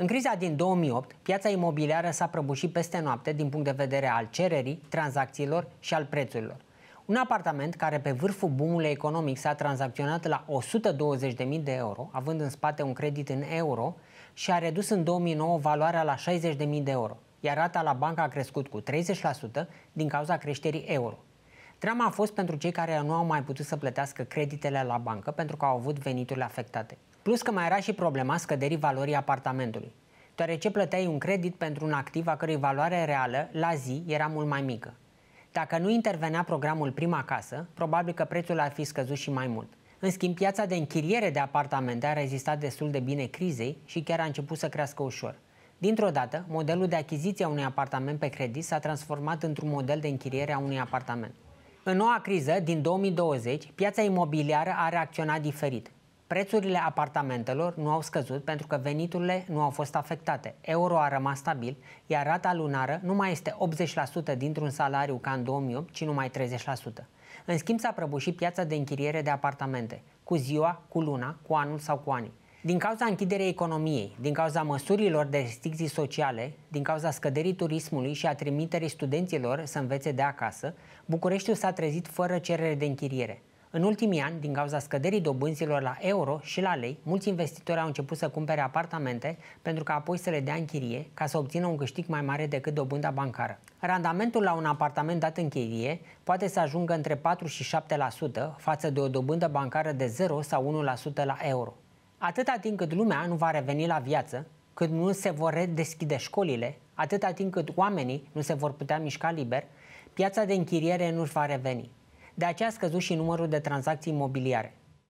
În criza din 2008, piața imobiliară s-a prăbușit peste noapte din punct de vedere al cererii, tranzacțiilor și al prețurilor. Un apartament care pe vârful boomului economic s-a tranzacționat la 120.000 de euro, având în spate un credit în euro, și a redus în 2009 valoarea la 60.000 de euro, iar rata la bancă a crescut cu 30% din cauza creșterii euro. Drama a fost pentru cei care nu au mai putut să plătească creditele la bancă pentru că au avut venituri afectate. Plus că mai era și problema scăderii valorii apartamentului, deoarece plăteai un credit pentru un activ a cărui valoare reală la zi era mult mai mică. Dacă nu intervenea programul Prima Casă, probabil că prețul ar fi scăzut și mai mult. În schimb, piața de închiriere de apartamente a rezistat destul de bine crizei și chiar a început să crească ușor. Dintr-o dată, modelul de achiziție a unui apartament pe credit s-a transformat într-un model de închiriere a unui apartament. În noua criză din 2020, piața imobiliară a reacționat diferit, Prețurile apartamentelor nu au scăzut pentru că veniturile nu au fost afectate. Euro a rămas stabil, iar rata lunară nu mai este 80% dintr-un salariu ca în 2008, ci numai 30%. În schimb, s-a prăbușit piața de închiriere de apartamente, cu ziua, cu luna, cu anul sau cu anii. Din cauza închiderii economiei, din cauza măsurilor de restricții sociale, din cauza scăderii turismului și a trimiterii studenților să învețe de acasă, Bucureștiul s-a trezit fără cerere de închiriere. În ultimii ani, din cauza scăderii dobânzilor la euro și la lei, mulți investitori au început să cumpere apartamente pentru că apoi să le dea în chirie ca să obțină un câștig mai mare decât dobânda bancară. Randamentul la un apartament dat în chirie poate să ajungă între 4 și 7% față de o dobândă bancară de 0 sau 1% la euro. Atâta timp cât lumea nu va reveni la viață, cât nu se vor redeschide școlile, atâta timp cât oamenii nu se vor putea mișca liber, piața de închiriere nu și va reveni. De aceea a scăzut și numărul de tranzacții imobiliare.